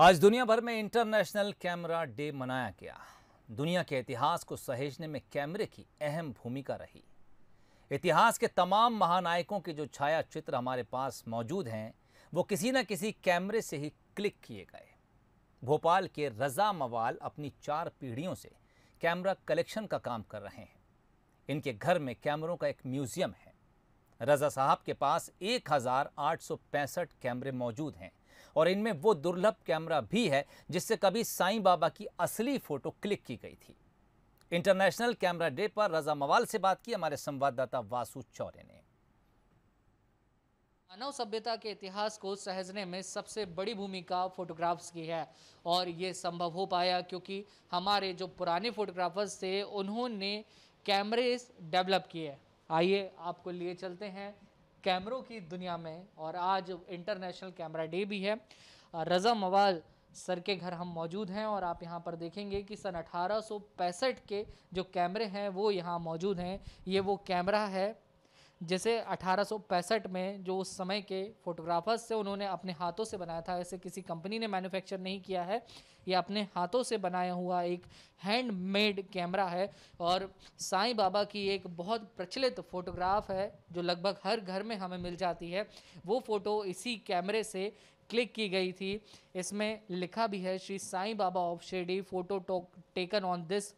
आज दुनिया भर में इंटरनेशनल कैमरा डे मनाया गया दुनिया के इतिहास को सहेजने में कैमरे की अहम भूमिका रही इतिहास के तमाम महानायकों के जो छाया चित्र हमारे पास मौजूद हैं वो किसी न किसी कैमरे से ही क्लिक किए गए भोपाल के रज़ा मवाल अपनी चार पीढ़ियों से कैमरा कलेक्शन का काम कर रहे हैं इनके घर में कैमरों का एक म्यूज़ियम है रज़ा साहब के पास एक कैमरे मौजूद हैं और इनमें वो दुर्लभ कैमरा भी है जिससे कभी साईं बाबा की असली फ़ोटो क्लिक की गई थी इंटरनेशनल कैमरा डे पर रजा मवाल से बात की हमारे संवाददाता वासु चौरे ने मानव सभ्यता के इतिहास को सहजने में सबसे बड़ी भूमिका फोटोग्राफ्स की है और ये संभव हो पाया क्योंकि हमारे जो पुराने फोटोग्राफर्स थे उन्होंने कैमरे डेवलप किए आइए आपको लिए चलते हैं कैमरों की दुनिया में और आज इंटरनेशनल कैमरा डे भी है रज़ा मवाल सर के घर हम मौजूद हैं और आप यहाँ पर देखेंगे कि सन अठारह के जो कैमरे हैं वो यहाँ मौजूद हैं ये वो कैमरा है जैसे अठारह में जो उस समय के फोटोग्राफर्स से उन्होंने अपने हाथों से बनाया था ऐसे किसी कंपनी ने मैन्युफैक्चर नहीं किया है ये अपने हाथों से बनाया हुआ एक हैंडमेड कैमरा है और साईं बाबा की एक बहुत प्रचलित फ़ोटोग्राफ है जो लगभग हर घर में हमें मिल जाती है वो फ़ोटो इसी कैमरे से क्लिक की गई थी इसमें लिखा भी है Shri Sai Baba of Shirdi photo taken on this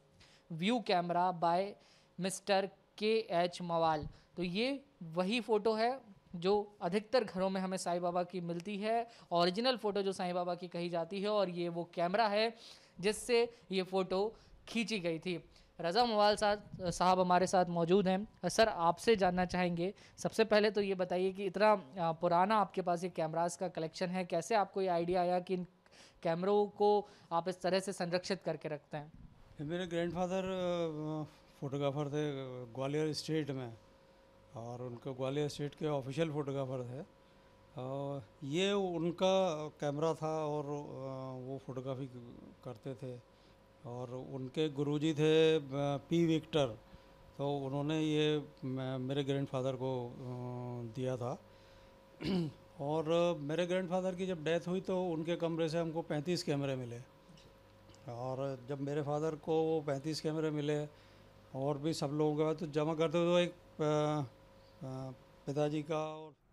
view camera by mister K H Mawal तो ये वही फ़ोटो है जो अधिकतर घरों में हमें साईं बाबा की मिलती है ओरिजिनल फ़ोटो जो साईं बाबा की कही जाती है और ये वो कैमरा है जिससे ये फ़ोटो खींची गई थी रज़ा मवाल साथ साहब हमारे साथ मौजूद हैं सर आपसे जानना चाहेंगे सबसे पहले तो ये बताइए कि इतना पुराना आपके पास ये कैमराज का कलेक्शन है कैसे आपको ये आइडिया आया कि इन कैमरों को आप इस तरह से संरक्षित करके रखते हैं मेरे ग्रैंडफादर फोटोग्राफर थे ग्वालियर स्टेट में और उनका ग्वालियर स्टेट के ऑफिशियल फोटोग्राफर थे ये उनका कैमरा था और वो फोटोग्राफी करते थे और उनके गुरुजी थे पी विक्टर तो उन्होंने ये मेरे ग्रैंडफादर को दिया था और मेरे ग्रैंडफादर की जब डेथ हुई तो उनके कमरे से हमको 35 कैमरे मिले और जब मेरे फादर को वो 35 कैमरे मिले और भी सब लोगों के बाद तो जमा करते हुए तो एक पिताजी का और